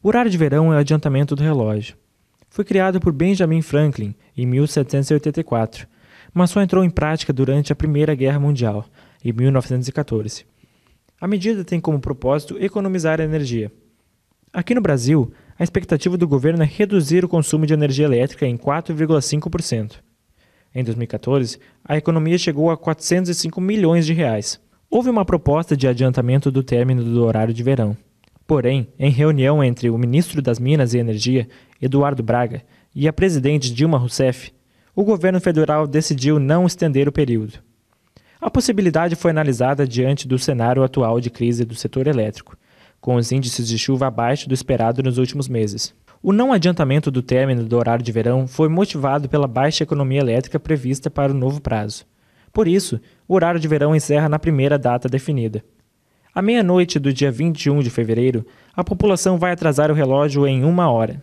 O horário de verão é o adiantamento do relógio. Foi criado por Benjamin Franklin em 1784, mas só entrou em prática durante a Primeira Guerra Mundial, em 1914. A medida tem como propósito economizar energia. Aqui no Brasil, a expectativa do governo é reduzir o consumo de energia elétrica em 4,5%. Em 2014, a economia chegou a 405 milhões de reais. Houve uma proposta de adiantamento do término do horário de verão. Porém, em reunião entre o ministro das Minas e Energia, Eduardo Braga, e a presidente Dilma Rousseff, o governo federal decidiu não estender o período. A possibilidade foi analisada diante do cenário atual de crise do setor elétrico, com os índices de chuva abaixo do esperado nos últimos meses. O não adiantamento do término do horário de verão foi motivado pela baixa economia elétrica prevista para o novo prazo. Por isso, o horário de verão encerra na primeira data definida. À meia-noite do dia 21 de fevereiro, a população vai atrasar o relógio em uma hora.